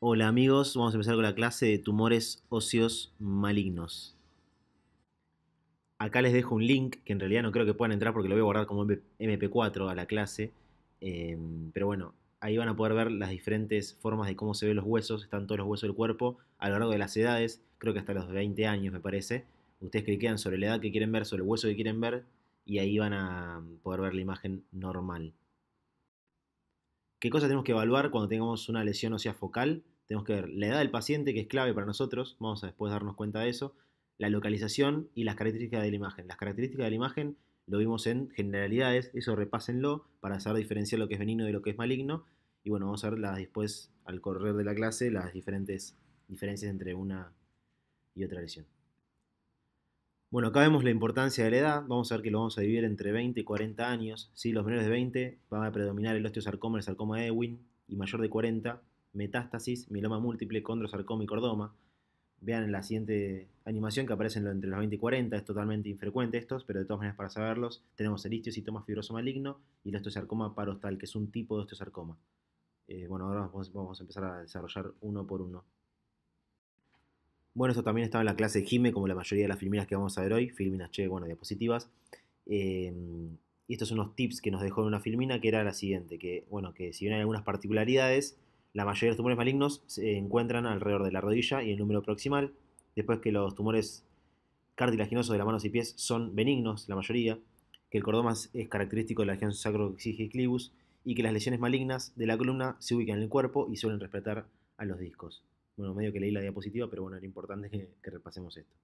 Hola amigos, vamos a empezar con la clase de tumores óseos malignos. Acá les dejo un link que en realidad no creo que puedan entrar porque lo voy a guardar como MP4 a la clase. Em, pero bueno, ahí van a poder ver las diferentes formas de cómo se ven los huesos. Están todos los huesos del cuerpo a lo largo de las edades, creo que hasta los 20 años me parece. Ustedes cliquean sobre la edad que quieren ver, sobre el hueso que quieren ver y ahí van a poder ver la imagen normal. ¿Qué cosas tenemos que evaluar cuando tengamos una lesión ósea focal? Tenemos que ver la edad del paciente, que es clave para nosotros, vamos a después darnos cuenta de eso, la localización y las características de la imagen. Las características de la imagen lo vimos en generalidades, eso repásenlo para saber diferenciar lo que es benigno de lo que es maligno. Y bueno, vamos a ver después, al correr de la clase, las diferentes diferencias entre una y otra lesión. Bueno, acá vemos la importancia de la edad, vamos a ver que lo vamos a dividir entre 20 y 40 años, si los menores de 20 van a predominar el osteosarcoma, el sarcoma de y mayor de 40, metástasis, mieloma múltiple, condrosarcoma y cordoma. Vean en la siguiente animación que aparecen entre los 20 y 40, es totalmente infrecuente estos, pero de todas maneras para saberlos, tenemos el histiocitoma fibroso maligno y el osteosarcoma parostal, que es un tipo de osteosarcoma. Eh, bueno, ahora vamos a empezar a desarrollar uno por uno. Bueno, eso también estaba en la clase de Jime, como la mayoría de las filminas que vamos a ver hoy, filminas, che, bueno, diapositivas. Eh, y estos son unos tips que nos dejó en una filmina, que era la siguiente, que, bueno, que si bien hay algunas particularidades, la mayoría de los tumores malignos se encuentran alrededor de la rodilla y el número proximal, después que los tumores cartilaginosos de las manos y pies son benignos, la mayoría, que el cordomas es característico de la región sacroxigisclibus, y que las lesiones malignas de la columna se ubican en el cuerpo y suelen respetar a los discos. Bueno, medio que leí la diapositiva, pero bueno, era importante que, que repasemos esto.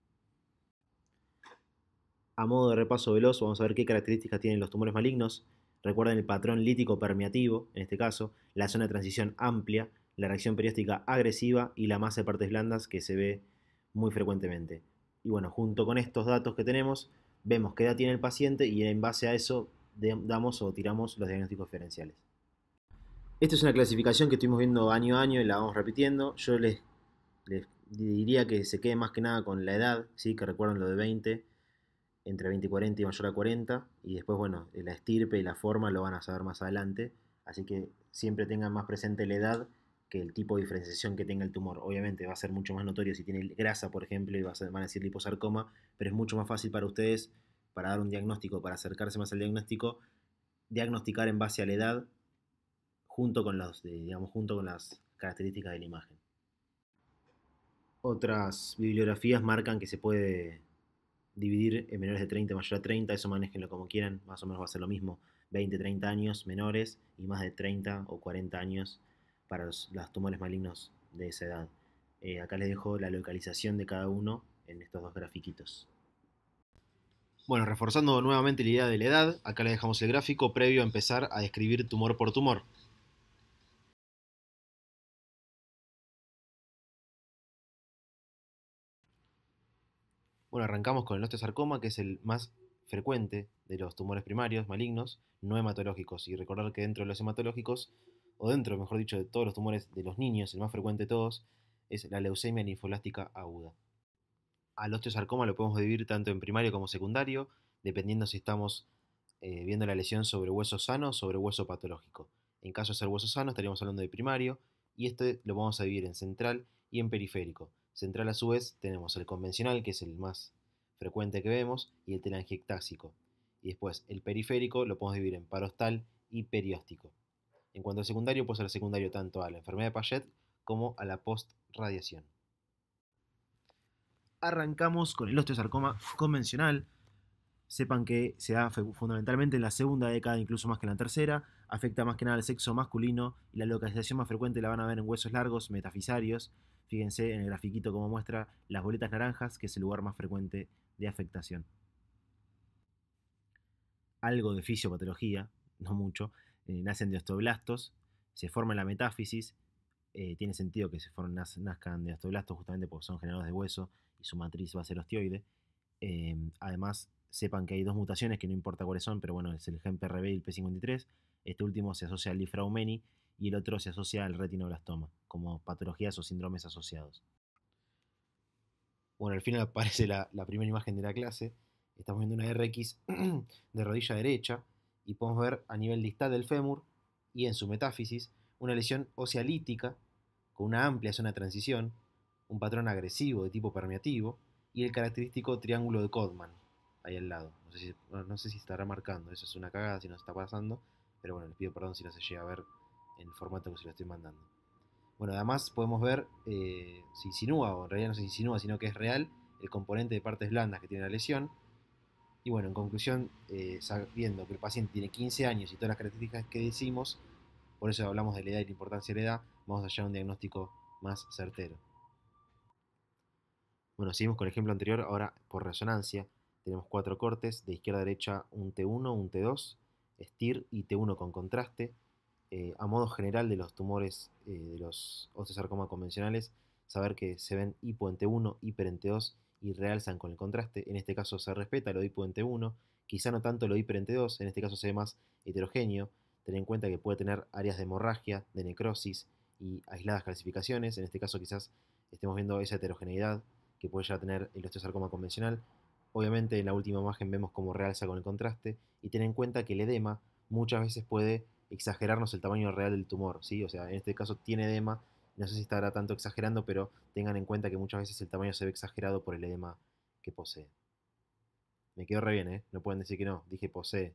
A modo de repaso veloz, vamos a ver qué características tienen los tumores malignos. Recuerden el patrón lítico permeativo, en este caso, la zona de transición amplia, la reacción periódica agresiva y la masa de partes blandas que se ve muy frecuentemente. Y bueno, junto con estos datos que tenemos, vemos qué edad tiene el paciente y en base a eso damos o tiramos los diagnósticos diferenciales. Esta es una clasificación que estuvimos viendo año a año y la vamos repitiendo. Yo les, diría que se quede más que nada con la edad, ¿sí? que recuerden lo de 20, entre 20 y 40 y mayor a 40. Y después, bueno, la estirpe y la forma lo van a saber más adelante. Así que siempre tengan más presente la edad que el tipo de diferenciación que tenga el tumor. Obviamente va a ser mucho más notorio si tiene grasa, por ejemplo, y va a van a decir liposarcoma, pero es mucho más fácil para ustedes, para dar un diagnóstico, para acercarse más al diagnóstico, diagnosticar en base a la edad junto con, los, digamos, junto con las características de la imagen. Otras bibliografías marcan que se puede dividir en menores de 30, mayor a 30, eso manejenlo como quieran, más o menos va a ser lo mismo, 20, 30 años menores y más de 30 o 40 años para los, tumores malignos de esa edad. Eh, acá les dejo la localización de cada uno en estos dos grafiquitos. Bueno, reforzando nuevamente la idea de la edad, acá les dejamos el gráfico previo a empezar a describir tumor por tumor. arrancamos con el osteosarcoma, que es el más frecuente de los tumores primarios malignos, no hematológicos. Y recordar que dentro de los hematológicos, o dentro, mejor dicho, de todos los tumores de los niños, el más frecuente de todos, es la leucemia linfolástica aguda. Al osteosarcoma lo podemos vivir tanto en primario como secundario, dependiendo si estamos eh, viendo la lesión sobre hueso sano o sobre hueso patológico. En caso de ser hueso sano, estaríamos hablando de primario, y este lo vamos a vivir en central y en periférico. Central a su vez tenemos el convencional, que es el más frecuente que vemos, y el telangiectásico. Y después el periférico lo podemos dividir en parostal y perióstico. En cuanto al secundario, pues ser secundario tanto a la enfermedad de Paget como a la postradiación. Arrancamos con el osteosarcoma convencional. Sepan que se da fundamentalmente en la segunda década, incluso más que en la tercera. Afecta más que nada al sexo masculino y la localización más frecuente la van a ver en huesos largos, metafisarios, Fíjense en el grafiquito como muestra las boletas naranjas, que es el lugar más frecuente de afectación. Algo de fisiopatología, no mucho, eh, nacen de osteoblastos, se forma en la metáfisis, eh, tiene sentido que se formen, nazcan de osteoblastos justamente porque son generados de hueso y su matriz va a ser osteoide. Em, además, sepan que hay dos mutaciones que no importa cuáles son, pero bueno, es el gen PRB y el P53. Este último se asocia al lifraumeni y el otro se asocia al retinoblastoma, como patologías o síndromes asociados. Bueno, al final aparece la, primera imagen de la clase. Estamos viendo una RX de rodilla derecha y podemos ver a nivel distal del fémur y en su metáfisis una lesión ocealítica con una amplia zona de transición, un patrón agresivo de tipo permeativo y el característico triángulo de Codman ahí al lado. No sé si, no estará marcando, eso es una cagada si no está pasando, pero bueno, les pido perdón si no se llega a ver en el formato que se lo estoy mandando. Bueno, además podemos ver, si eh, se insinúa, o en realidad no se insinúa, sino que es real, el componente de partes blandas que tiene la lesión. Y bueno, en conclusión, eh, sabiendo que el paciente tiene 15 años y todas las características que decimos, por eso hablamos de la edad y la importancia de la edad, vamos a hallar un diagnóstico más certero. Bueno, seguimos con el ejemplo anterior, ahora por resonancia. Tenemos cuatro cortes, de izquierda a derecha un T1, un T2, estir y T1 con contraste, eh, a modo general de los tumores eh, de los osteosarcoma convencionales, saber que se ven hipo 1, hiper 2 y realzan con el contraste. En este caso se respeta lo hipo 1, quizá no tanto lo hiper 2, en este caso se ve más heterogéneo. Tener en cuenta que puede tener áreas de hemorragia, de necrosis y aisladas calcificaciones. En este caso quizás estemos viendo esa heterogeneidad que puede ya tener el osteosarcoma convencional. Obviamente en la última imagen vemos cómo realza con el contraste y tener en cuenta que el edema muchas veces puede exagerarnos el tamaño real del tumor, ¿sí? O sea, en este caso tiene edema, no sé si estará tanto exagerando, pero tengan en cuenta que muchas veces el tamaño se ve exagerado por el edema que posee. Me quedo re bien, ¿eh? No pueden decir que no, dije posee.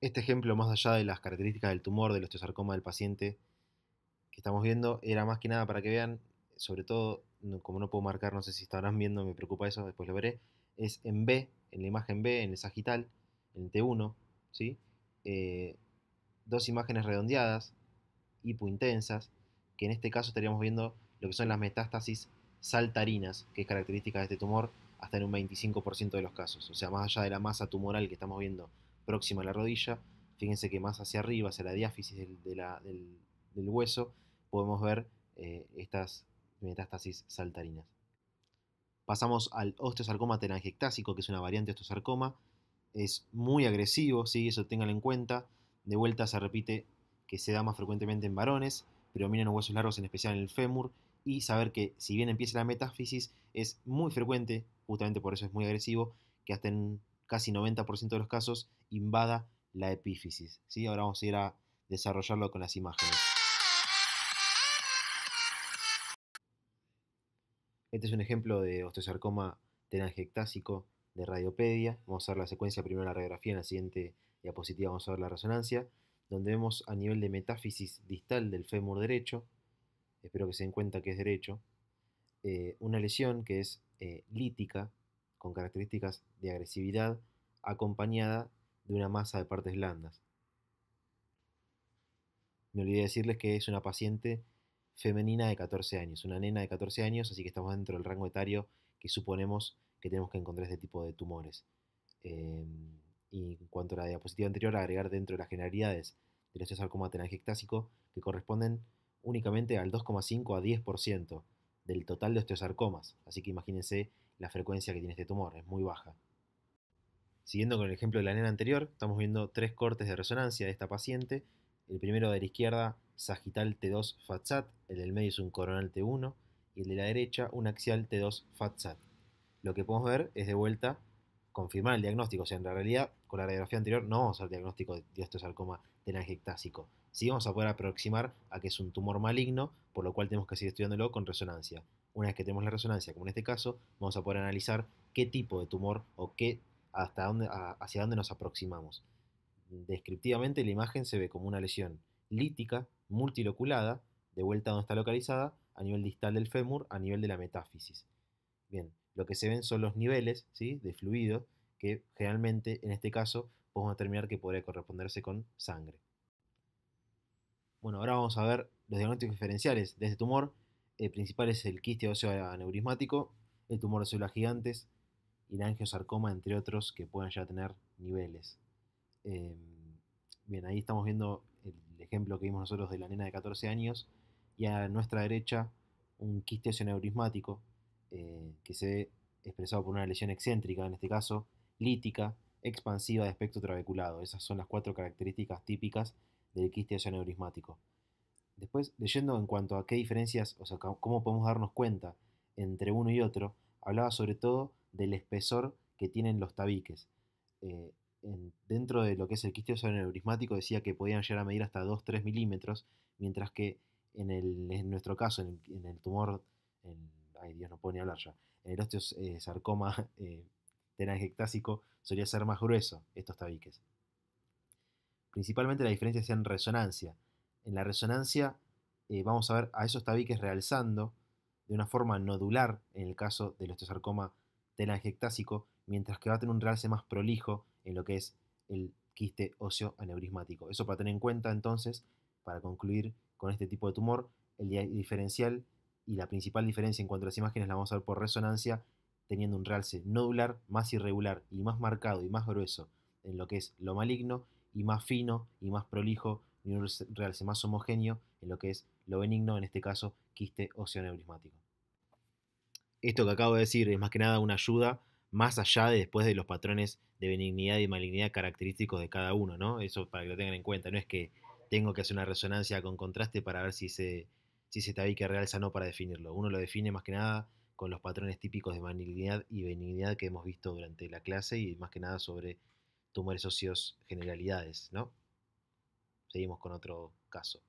Este ejemplo, más allá de las características del tumor, del osteosarcoma del paciente que estamos viendo, era más que nada para que vean, sobre todo, como no puedo marcar, no sé si estarán viendo, me preocupa eso, después lo veré, es en B, en la imagen B, en el sagital, en T1, ¿sí? Eh, dos imágenes redondeadas, hipointensas, que en este caso estaríamos viendo lo que son las metástasis saltarinas, que es característica de este tumor hasta en un 25% de los casos. O sea, más allá de la masa tumoral que estamos viendo próxima a la rodilla, fíjense que más hacia arriba, hacia la diáfisis del, hueso, podemos ver eh, estas metástasis saltarinas. Pasamos al osteosarcoma telangiectásico, que es una variante de osteosarcoma, es muy agresivo, ¿sí? eso tenganlo en cuenta. De vuelta se repite que se da más frecuentemente en varones, predominan los huesos largos, en especial en el fémur, y saber que si bien empieza la metáfisis, es muy frecuente, justamente por eso es muy agresivo, que hasta en casi 90% de los casos invada la epífisis. ¿sí? Ahora vamos a ir a desarrollarlo con las imágenes. Este es un ejemplo de osteosarcoma tenangiectásico, de Radiopedia. Vamos a ver la secuencia, primero la radiografía, en la siguiente diapositiva vamos a ver la resonancia, donde vemos a nivel de metáfisis distal del fémur derecho, espero que se den cuenta que es derecho, eh, una lesión que es eh, lítica, con características de agresividad, acompañada de una masa de partes blandas. Me olvidé decirles que es una paciente femenina de 14 años, una nena de 14 años, así que estamos dentro del rango etario que suponemos que tenemos que encontrar este tipo de tumores. Em, y en cuanto a la diapositiva anterior, agregar dentro de las generalidades del osteosarcoma telangiectásico que corresponden únicamente al 2,5 a 10% del total de osteosarcomas. Así que imagínense la frecuencia que tiene este tumor, es muy baja. Siguiendo con el ejemplo de la nena anterior, estamos viendo tres cortes de resonancia de esta paciente. El primero de la izquierda, sagital T2 FATSAT, el del medio es un coronal T1 y el de la derecha, un axial T2 FATSAT lo que podemos ver es de vuelta confirmar el diagnóstico. O sea, en realidad, con la radiografía anterior no vamos a hacer diagnóstico de sarcoma telangiectásico. Sí vamos a poder aproximar a que es un tumor maligno, por lo cual tenemos que seguir estudiándolo con resonancia. Una vez que tenemos la resonancia, como en este caso, vamos a poder analizar qué tipo de tumor o qué, hasta dónde, hacia dónde nos aproximamos. Descriptivamente, la imagen se ve como una lesión lítica, multiloculada, de vuelta a donde está localizada, a nivel distal del fémur, a nivel de la metáfisis. Bien, lo que se ven son los niveles ¿sí? de fluido, que generalmente en este caso podemos determinar que podría corresponderse con sangre. Bueno, ahora vamos a ver los diagnósticos diferenciales de este tumor. El principal es el quiste óseo aneurismático, el tumor de células gigantes y el angiosarcoma, entre otros, que puedan ya tener niveles. Em, bien, ahí estamos viendo el ejemplo que vimos nosotros de la nena de 14 años y a nuestra derecha un quiste óseo aneurismático eh, que se ve expresado por una lesión excéntrica, en este caso, lítica, expansiva de espectro trabeculado. Esas son las cuatro características típicas del quiste aneurismático. Después, leyendo en cuanto a qué diferencias, o sea, cómo podemos darnos cuenta entre uno y otro, hablaba sobre todo del espesor que tienen los tabiques. Eh, dentro de lo que es el quiste aneurismático decía que podían llegar a medir hasta 2-3 milímetros, mientras que en, nuestro caso, en el, tumor, en ay Dios, no puedo ni hablar ya, en el osteosarcoma eh, eh, telangiectásico solía ser más grueso estos tabiques. Principalmente la diferencia es en resonancia. En la resonancia eh, vamos a ver a esos tabiques realzando de una forma nodular en el caso del osteosarcoma telangiectásico, mientras que va a tener un realce más prolijo en lo que es el quiste óseo aneurismático. Eso para tener en cuenta entonces, para concluir con este tipo de tumor, el diferencial y la principal diferencia en cuanto a las imágenes la vamos a ver por resonancia, teniendo un realce nodular más irregular y más marcado y más grueso en lo que es lo maligno y más fino y más prolijo y un realce más homogéneo en lo que es lo benigno, en este caso quiste oceaneurismático. Esto que acabo de decir es más que nada una ayuda más allá de después de los patrones de benignidad y malignidad característicos de cada uno, ¿no? Eso para que lo tengan en cuenta, no es que tengo que hacer una resonancia con contraste para ver si se si se ahí que realza no para definirlo. Uno lo define más que nada con los patrones típicos de malignidad y benignidad que hemos visto durante la clase y más que nada sobre tumores óseos generalidades, ¿no? Seguimos con otro caso.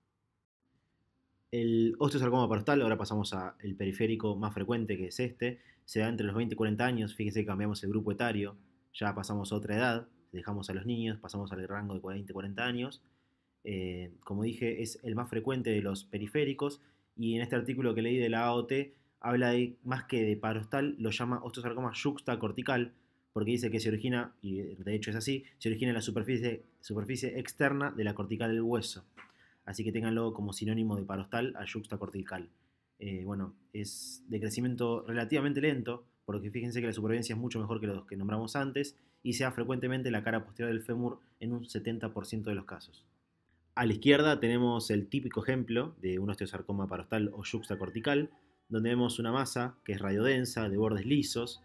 El osteosarcoma parostal, ahora pasamos al periférico más frecuente que es este, se da entre los 20 y 40 años, fíjense que cambiamos el grupo etario, ya pasamos a otra edad, dejamos a los niños, pasamos al rango de 40 y 40 años, eh, como dije, es el más frecuente de los periféricos y en este artículo que leí de la AOT habla de más que de parostal, lo llama osteosarcoma juxtacortical, porque dice que se origina, y de hecho es así, se origina en la superficie, externa de la cortical del hueso. Así que ténganlo como sinónimo de parostal a juxtacortical. Eh, bueno, es de crecimiento relativamente lento, porque fíjense que la supervivencia es mucho mejor que los que nombramos antes, y se da frecuentemente la cara posterior del fémur en un 70% de los casos. A la izquierda tenemos el típico ejemplo de un osteosarcoma parostal o cortical, donde vemos una masa que es radiodensa, de bordes lisos,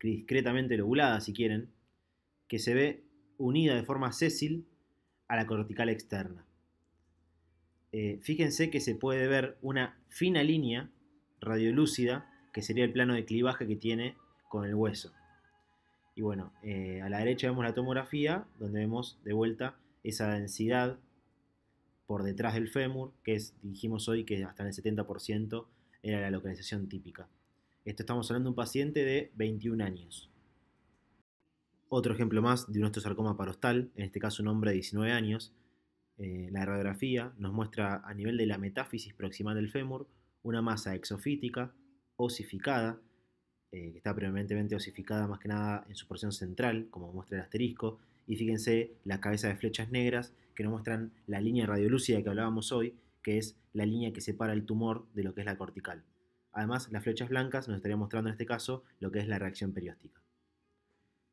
discretamente lobulada si quieren, que se ve unida de forma sésil a la cortical externa. Eh, fíjense que se puede ver una fina línea radiolúcida, que sería el plano de clivaje que tiene con el hueso. Y bueno, eh, a la derecha vemos la tomografía, donde vemos de vuelta esa densidad por detrás del fémur, que es, dijimos hoy que hasta el 70% era la localización típica. Esto estamos hablando de un paciente de 21 años. Otro ejemplo más de un osteosarcoma parostal, en este caso un hombre de 19 años. Eh, la radiografía nos muestra a nivel de la metáfisis proximal del fémur una masa exofítica, osificada, eh, que está predominantemente osificada más que nada en su porción central, como muestra el asterisco, y fíjense la cabeza de flechas negras que nos muestran la línea radiolúcida que hablábamos hoy, que es la línea que separa el tumor de lo que es la cortical. Además, las flechas blancas nos estarían mostrando en este caso lo que es la reacción periódica.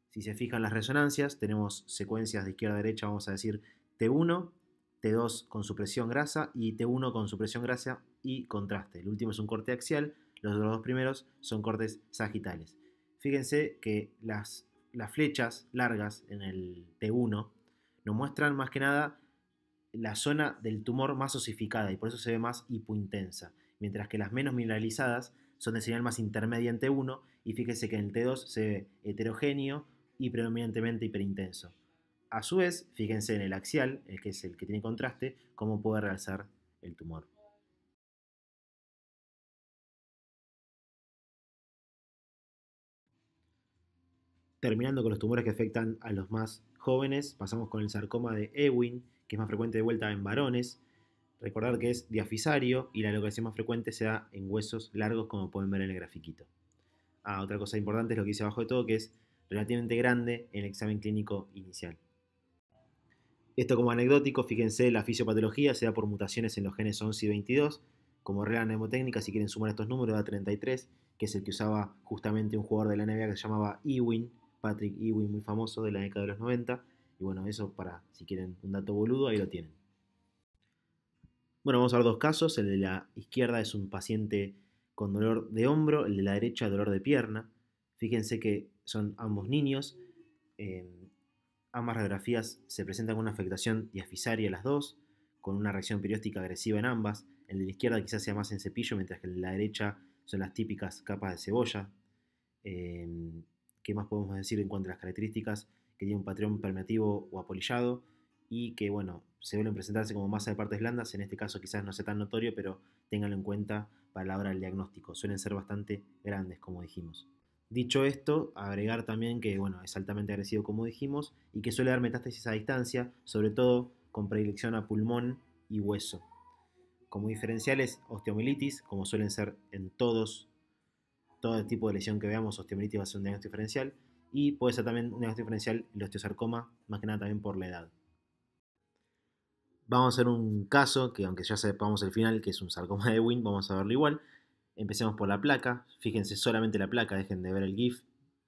Si se fijan las resonancias, tenemos secuencias de izquierda a derecha, vamos a decir T1, T2 con supresión grasa y T1 con supresión grasa y contraste. El último es un corte axial, los dos primeros son cortes sagitales. Fíjense que las, las flechas largas en el T1 nos muestran más que nada la zona del tumor más osificada y por eso se ve más hipointensa, mientras que las menos mineralizadas son de señal más intermedia T1 y fíjense que en el T2 se ve heterogéneo y predominantemente hiperintenso. A su vez, fíjense en el axial, que es el que tiene contraste, cómo puede realzar el tumor. Terminando con los tumores que afectan a los más jóvenes pasamos con el sarcoma de Ewing, que es más frecuente de vuelta en varones. Recordar que es diafisario y la localización más frecuente se da en huesos largos, como pueden ver en el grafiquito. Ah, otra cosa importante es lo que dice abajo de todo, que es relativamente grande en el examen clínico inicial. Esto como anecdótico, fíjense, la fisiopatología se da por mutaciones en los genes 11 y 22. Como regla mnemotécnica, si quieren sumar estos números, da 33, que es el que usaba justamente un jugador de la NBA que se llamaba Ewing, Patrick Ewing, muy famoso de la década de los 90. Y bueno, eso para, si quieren un dato boludo, ahí lo tienen. Bueno, vamos a ver dos casos. El de la izquierda es un paciente con dolor de hombro, el de la derecha dolor de pierna. Fíjense que son ambos niños. ambas radiografías se presentan con una afectación diafisaria las dos, con una reacción periódica agresiva en ambas. El de la izquierda quizás sea más en cepillo, mientras que el de la derecha son las típicas capas de cebolla. Em, ¿Qué más podemos decir en cuanto a las características? Que tiene un patrón permeativo o apolillado y que, bueno, se suelen presentarse como masa de partes blandas. En este caso quizás no sea tan notorio, pero ténganlo en cuenta para la hora del diagnóstico. Suelen ser bastante grandes, como dijimos. Dicho esto, agregar también que bueno, es altamente agresivo como dijimos y que suele dar metástasis a distancia, sobre todo con predilección a pulmón y hueso. Como diferenciales, osteomilitis, como suelen ser en todos todo el tipo de lesión que veamos, osteomielitis va a ser un diagnóstico diferencial y puede ser también un diagnóstico diferencial el osteosarcoma, más que nada también por la edad. Vamos a hacer un caso que aunque ya sepamos el final, que es un sarcoma de Wynn, vamos a verlo igual. Empecemos por la placa, fíjense solamente la placa, dejen de ver el GIF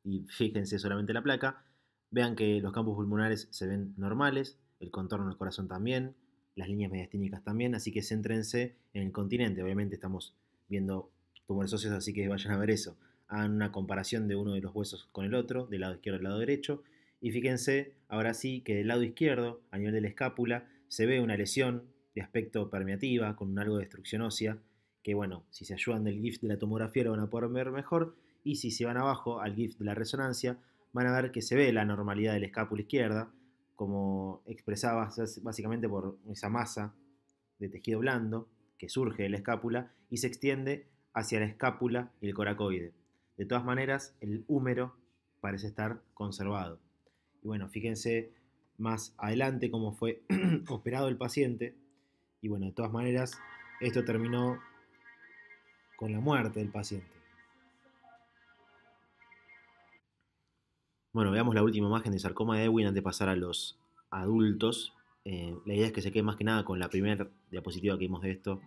y fíjense solamente la placa. Vean que los campos pulmonares se ven normales, el contorno del corazón también, las líneas mediastínicas también, así que céntrense en el continente. Obviamente estamos viendo tumores óseos, así que vayan a ver eso. Hagan una comparación de uno de los huesos con el otro, del lado izquierdo al lado derecho, y fíjense ahora sí que del lado izquierdo, a nivel de la escápula, se ve una lesión de aspecto permeativa con un algo de destrucción ósea, que bueno, si se ayudan del GIF de la tomografía lo van a poder ver mejor, y si se van abajo al GIF de la resonancia, van a ver que se ve la normalidad de la escápula izquierda, como expresaba básicamente por esa masa de tejido blando que surge de la escápula y se extiende hacia la escápula y el coracoide. De todas maneras, el húmero parece estar conservado. Y bueno, fíjense más adelante cómo fue operado el paciente. Y bueno, de todas maneras, esto terminó con la muerte del paciente. Bueno, veamos la última imagen de sarcoma de Ewing antes de pasar a los adultos. Eh, la idea es que se quede más que nada con la primera diapositiva que vimos de esto,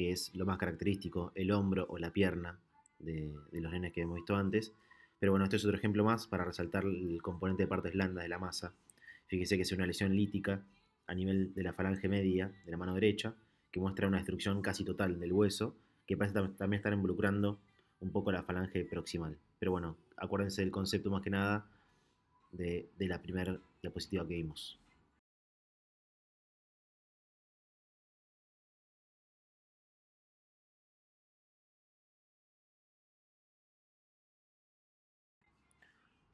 que es lo más característico, el hombro o la pierna de, los nenes que hemos visto antes. Pero bueno, este es otro ejemplo más para resaltar el componente de partes blandas de la masa. Fíjense que es una lesión lítica a nivel de la falange media de la mano derecha, que muestra una destrucción casi total del hueso, que parece también estar involucrando un poco la falange proximal. Pero bueno, acuérdense del concepto más que nada de, de la primera diapositiva que vimos.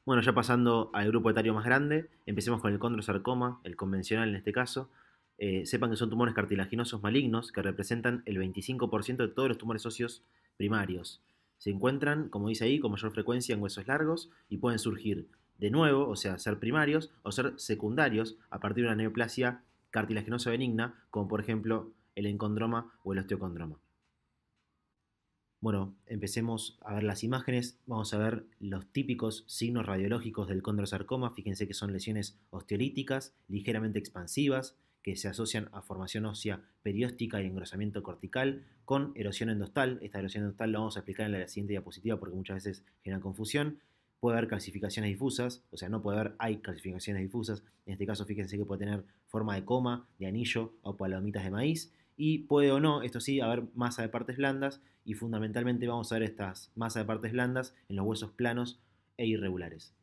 Bueno, ya pasando al grupo etario más grande, empecemos con el condrosarcoma, el convencional en este caso. Eh, sepan que son tumores cartilaginosos malignos que representan el 25% de todos los tumores óseos primarios. Se encuentran, como dice ahí, con mayor frecuencia en huesos largos y pueden surgir de nuevo, o sea, ser primarios o ser secundarios a partir de una neoplasia cartilaginosa benigna, como por ejemplo el encondroma o el osteocondroma. Bueno, empecemos a ver las imágenes. Vamos a ver los típicos signos radiológicos del condrosarcoma. Fíjense que son lesiones osteolíticas, ligeramente expansivas, que se asocian a formación ósea perióstica y engrosamiento cortical con erosión endostal. Esta erosión endostal la vamos a explicar en la siguiente diapositiva porque muchas veces genera confusión. Puede haber calcificaciones difusas, o sea, no puede haber, hay calcificaciones difusas. En este caso, fíjense que puede tener forma de coma, de anillo o palomitas de maíz. Y puede o no, esto sí, haber masa de partes blandas y fundamentalmente vamos a ver estas masas de partes blandas en los huesos planos e irregulares.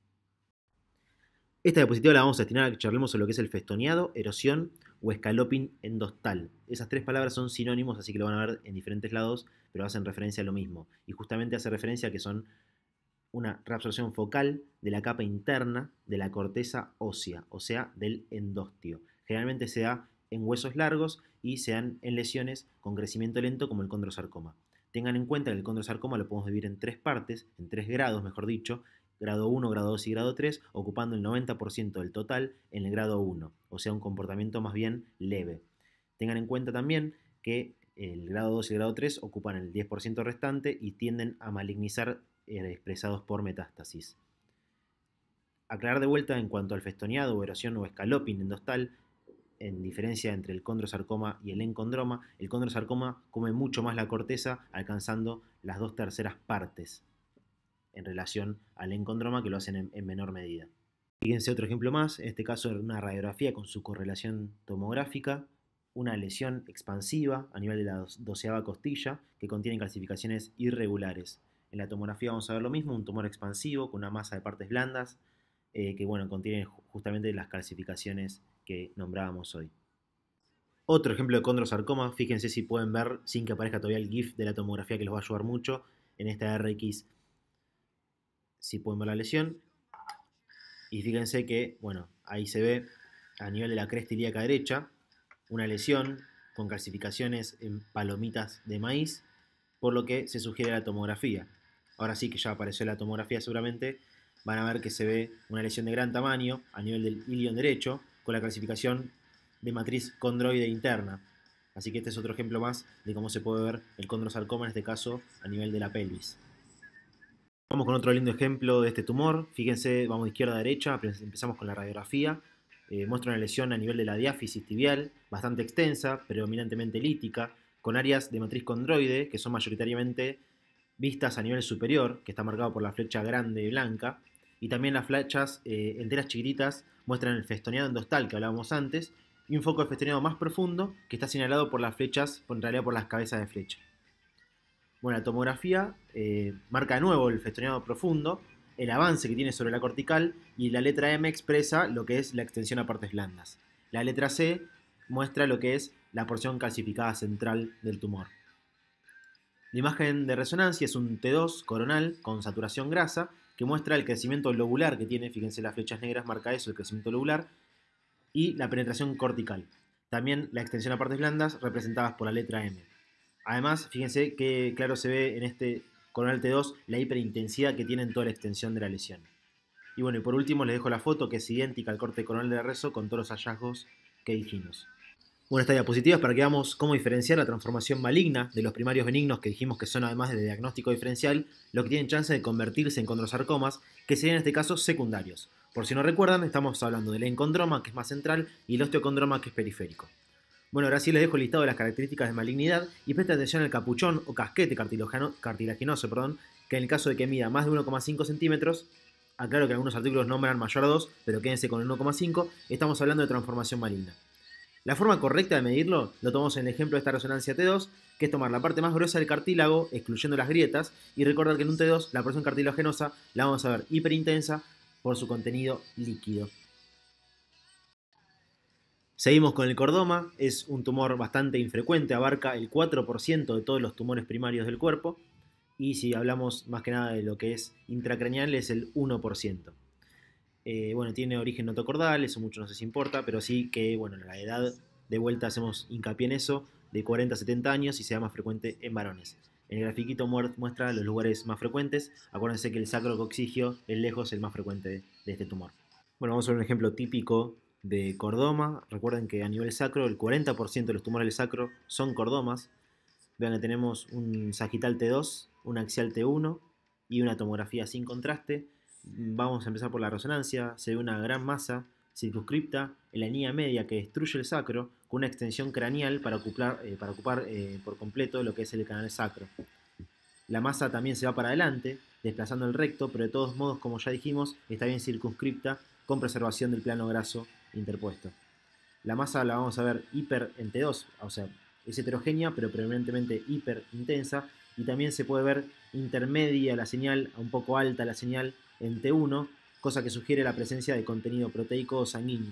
Esta diapositiva la vamos a destinar a que charlemos sobre lo que es el festoneado, erosión o escaloping endostal. Esas tres palabras son sinónimos, así que lo van a ver en diferentes lados, pero hacen referencia a lo mismo. Y justamente hace referencia a que son una reabsorción focal de la capa interna de la corteza ósea, o sea, del endostio. Generalmente se da en huesos largos y se dan en lesiones con crecimiento lento como el condrosarcoma. Tengan en cuenta que el condrosarcoma lo podemos dividir en tres partes, en tres grados, mejor dicho, grado 1, grado 2 y grado 3, ocupando el 90% del total en el grado 1, o sea, un comportamiento más bien leve. Tengan en cuenta también que el grado 2 y grado 3 ocupan el 10% restante y tienden a malignizar eh, expresados por metástasis. Aclarar de vuelta en cuanto al festoneado, o erosión o escaloping endostal, en diferencia entre el condrosarcoma y el encondroma, el condrosarcoma come mucho más la corteza, alcanzando las dos terceras partes en relación al encondroma, que lo hacen en, menor medida. Fíjense otro ejemplo más, en este caso una radiografía con su correlación tomográfica, una lesión expansiva a nivel de la doceava costilla que contiene calcificaciones irregulares. En la tomografía vamos a ver lo mismo, un tumor expansivo con una masa de partes blandas eh, que bueno, contiene justamente las calcificaciones que nombrábamos hoy. Otro ejemplo de condrosarcoma, fíjense si pueden ver sin que aparezca todavía el GIF de la tomografía que les va a ayudar mucho en esta RX. Si pueden ver la lesión. Y fíjense que, bueno, ahí se ve a nivel de la cresta ilíaca derecha una lesión con calcificaciones en palomitas de maíz, por lo que se sugiere la tomografía. Ahora sí que ya apareció la tomografía seguramente, van a ver que se ve una lesión de gran tamaño a nivel del ilion derecho, con la clasificación de matriz condroide interna. Así que este es otro ejemplo más de cómo se puede ver el condrosarcoma, en este caso, a nivel de la pelvis. Vamos con otro lindo ejemplo de este tumor. Fíjense, vamos de izquierda a derecha, empezamos con la radiografía. Eh, muestra una lesión a nivel de la diáfisis tibial, bastante extensa, predominantemente lítica, con áreas de matriz condroide, que son mayoritariamente vistas a nivel superior, que está marcado por la flecha grande blanca, y también las flechas eh, enteras chiquititas muestran el festoneado endostal que hablábamos antes y un foco de festoneado más profundo que está señalado por las flechas, en realidad por las cabezas de flecha. Bueno, la tomografía eh, marca de nuevo el festoneado profundo, el avance que tiene sobre la cortical y la letra M expresa lo que es la extensión a partes blandas. La letra C muestra lo que es la porción calcificada central del tumor. La imagen de resonancia es un T2 coronal con saturación grasa que muestra el crecimiento lobular que tiene, fíjense las flechas negras marca eso, el crecimiento lobular, y la penetración cortical. También la extensión a partes blandas representadas por la letra M. Además, fíjense que claro se ve en este coronal T2 la hiperintensidad que tiene en toda la extensión de la lesión. Y bueno, y por último les dejo la foto que es idéntica al corte coronal de rezo con todos los hallazgos que dijimos. Bueno, esta diapositiva es para que veamos cómo diferenciar la transformación maligna de los primarios benignos que dijimos que son además de diagnóstico diferencial, lo que tienen chance de convertirse en condrosarcomas, que serían en este caso secundarios. Por si no recuerdan, estamos hablando del encondroma, que es más central, y el osteocondroma, que es periférico. Bueno, ahora sí les dejo el listado de las características de malignidad y presten atención al capuchón o casquete cartilaginoso, perdón, que en el caso de que mida más de 1,5 centímetros, aclaro que algunos artículos nombran mayor a 2, pero quédense con el 1,5, estamos hablando de transformación maligna. La forma correcta de medirlo lo tomamos en el ejemplo de esta resonancia T2, que es tomar la parte más gruesa del cartílago, excluyendo las grietas, y recordar que en un T2 la presión cartilaginosa la vamos a ver hiperintensa por su contenido líquido. Seguimos con el cordoma, es un tumor bastante infrecuente, abarca el 4% de todos los tumores primarios del cuerpo y si hablamos más que nada de lo que es intracraneal es el 1%. Eh, bueno, tiene origen notocordal, eso mucho no se importa, pero sí que, bueno, la edad de vuelta hacemos hincapié en eso, de 40 a 70 años y sea más frecuente en varones. En el grafiquito muestra los lugares más frecuentes. Acuérdense que el sacro coxigio es lejos el más frecuente de este tumor. Bueno, vamos a ver un ejemplo típico de cordoma. Recuerden que a nivel sacro, el 40% de los tumores del sacro son cordomas. Vean que tenemos un sagital T2, un axial T1 y una tomografía sin contraste vamos a empezar por la resonancia, se ve una gran masa circunscripta en la línea media que destruye el sacro con una extensión craneal para ocupar, eh, para ocupar eh, por completo lo que es el canal sacro. La masa también se va para adelante, desplazando el recto, pero de todos modos, como ya dijimos, está bien circunscripta con preservación del plano graso interpuesto. La masa la vamos a ver hiper entre dos, o sea, es heterogénea, pero predominantemente hiper intensa, y también se puede ver intermedia la señal, un poco alta la señal, en T1, cosa que sugiere la presencia de contenido proteico sanguíneo.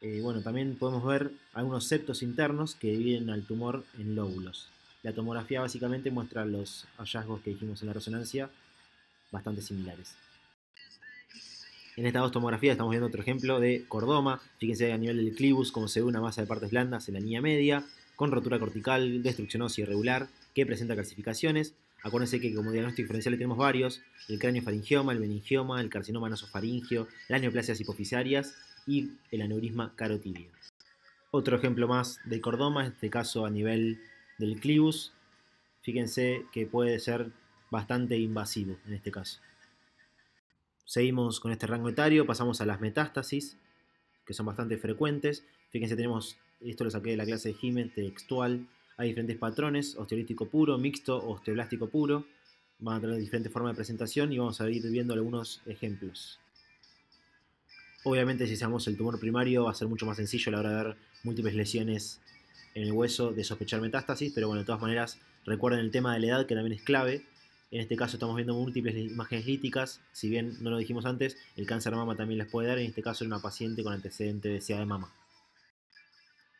Eh, bueno, también podemos ver algunos septos internos que dividen al tumor en lóbulos. La tomografía básicamente muestra los hallazgos que dijimos en la resonancia, bastante similares. En estas dos tomografías estamos viendo otro ejemplo de cordoma. Fíjense a nivel del clivus como se ve una masa de partes blandas en la línea media, con rotura cortical, destrucción ósea irregular, que presenta calcificaciones. Acuérdense que como diagnóstico diferencial tenemos varios, el cráneo faringioma, el meningioma, el carcinoma nasofaringio, las neoplasias hipofisarias y el aneurisma carotidio. Otro ejemplo más de cordoma, en este caso a nivel del clibus, Fíjense que puede ser bastante invasivo en este caso. Seguimos con este rango etario, pasamos a las metástasis, que son bastante frecuentes. Fíjense, tenemos, esto lo saqué de la clase de Jiménez textual, hay diferentes patrones, osteolítico puro, mixto, osteoblástico puro. Van a tener diferentes formas de presentación y vamos a ir viendo algunos ejemplos. Obviamente si seamos el tumor primario va a ser mucho más sencillo a la hora de ver múltiples lesiones en el hueso de sospechar metástasis, pero bueno, de todas maneras recuerden el tema de la edad que también es clave. En este caso estamos viendo múltiples imágenes líticas, si bien no lo dijimos antes, el cáncer de mama también les puede dar, en este caso en una paciente con antecedente de cáncer de mama.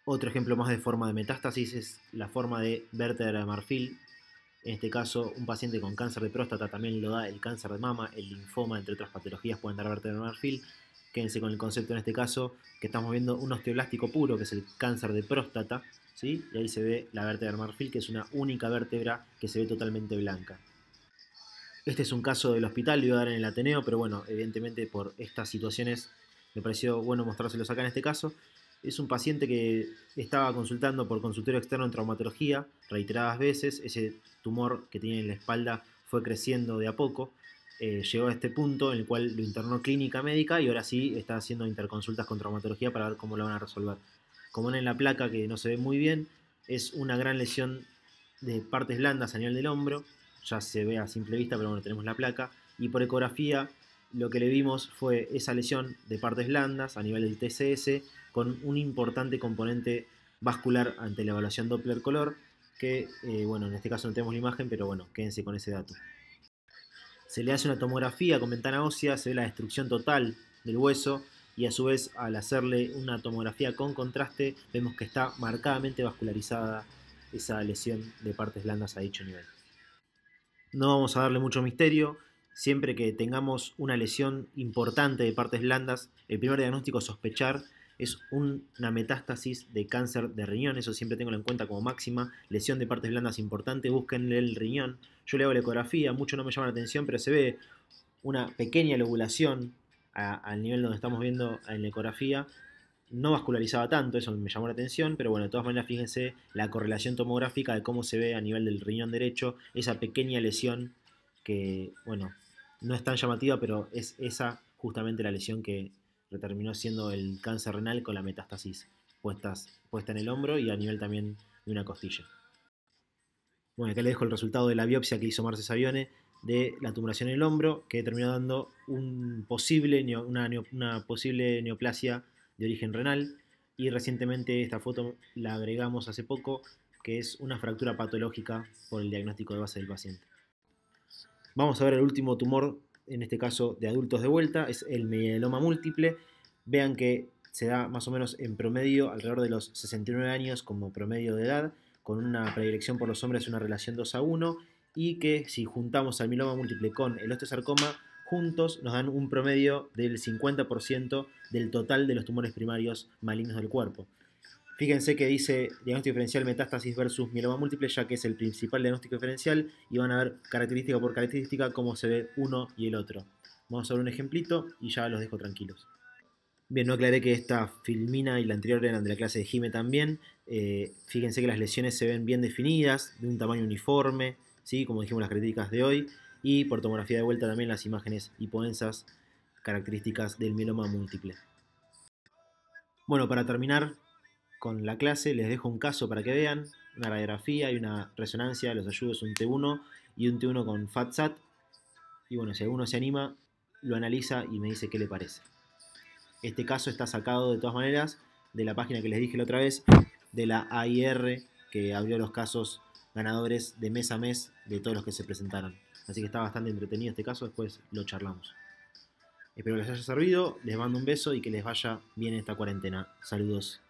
Otro ejemplo más de forma de metástasis es la forma de vértebra de marfil. En este caso, un paciente con cáncer de próstata también lo da el cáncer de mama, el linfoma, entre otras patologías pueden dar vértebra de marfil. Quédense con el concepto en este caso que estamos viendo un osteoblástico puro, que es el cáncer de próstata, ¿sí? y ahí se ve la vértebra de marfil, que es una única vértebra que se ve totalmente blanca. Este es un caso del hospital, lo iba a dar en el Ateneo, pero bueno, evidentemente por estas situaciones me pareció bueno mostrárselos acá en este caso. Es un paciente que estaba consultando por consultorio externo en traumatología reiteradas veces. Ese tumor que tiene en la espalda fue creciendo de a poco. Eh, llegó a este punto en el cual lo internó clínica médica y ahora sí está haciendo interconsultas con traumatología para ver cómo lo van a resolver. Como en la placa que no se ve muy bien, es una gran lesión de partes blandas a nivel del hombro. Ya se ve a simple vista, pero bueno, tenemos la placa. Y por ecografía lo que le vimos fue esa lesión de partes blandas a nivel del TCS con un importante componente vascular ante la evaluación Doppler color, que eh, bueno, en este caso no tenemos la imagen, pero bueno, quédense con ese dato. Se le hace una tomografía con ventana ósea, se ve la destrucción total del hueso y a su vez al hacerle una tomografía con contraste vemos que está marcadamente vascularizada esa lesión de partes blandas a dicho nivel. No vamos a darle mucho misterio, siempre que tengamos una lesión importante de partes blandas, el primer diagnóstico es sospechar es una metástasis de cáncer de riñón, eso siempre tengo en cuenta como máxima, lesión de partes blandas importante, busquen el riñón, yo le hago la ecografía, mucho no me llama la atención, pero se ve una pequeña lobulación al nivel donde estamos viendo en la ecografía, no vascularizaba tanto, eso me llamó la atención, pero bueno, de todas maneras fíjense la correlación tomográfica de cómo se ve a nivel del riñón derecho esa pequeña lesión que, bueno, no es tan llamativa, pero es esa justamente la lesión que terminó siendo el cáncer renal con la metástasis puesta en el hombro y a nivel también de una costilla. Bueno, acá le dejo el resultado de la biopsia que hizo Marce Savione de la tumoración en el hombro, que terminó dando una posible neoplasia de origen renal. Y recientemente esta foto la agregamos hace poco, que es una fractura patológica por el diagnóstico de base del paciente. Vamos a ver el último tumor en este caso de adultos de vuelta, es el mieloma múltiple. Vean que se da más o menos en promedio alrededor de los 69 años como promedio de edad, con una predilección por los hombres, una relación 2 a 1, y que si juntamos al mieloma múltiple con el osteosarcoma, juntos nos dan un promedio del 50% del total de los tumores primarios malignos del cuerpo. Fíjense que dice diagnóstico diferencial metástasis versus mieloma múltiple, ya que es el principal diagnóstico diferencial y van a ver característica por característica cómo se ve uno y el otro. Vamos a ver un ejemplito y ya los dejo tranquilos. Bien, no aclaré que esta filmina y la anterior eran de la clase de Jime también. Eh, fíjense que las lesiones se ven bien definidas, de un tamaño uniforme, ¿sí? como dijimos las críticas de hoy. Y por tomografía de vuelta también las imágenes hipoensas, características del mieloma múltiple. Bueno, para terminar, con la clase. Les dejo un caso para que vean, una radiografía y una resonancia, los ayudos un T1 y un T1 con FATSAT. Y bueno, si alguno se anima, lo analiza y me dice qué le parece. Este caso está sacado de todas maneras de la página que les dije la otra vez, de la AIR, que abrió los casos ganadores de mes a mes de todos los que se presentaron. Así que está bastante entretenido este caso, después lo charlamos. Espero que les haya servido, les mando un beso y que les vaya bien esta cuarentena. Saludos.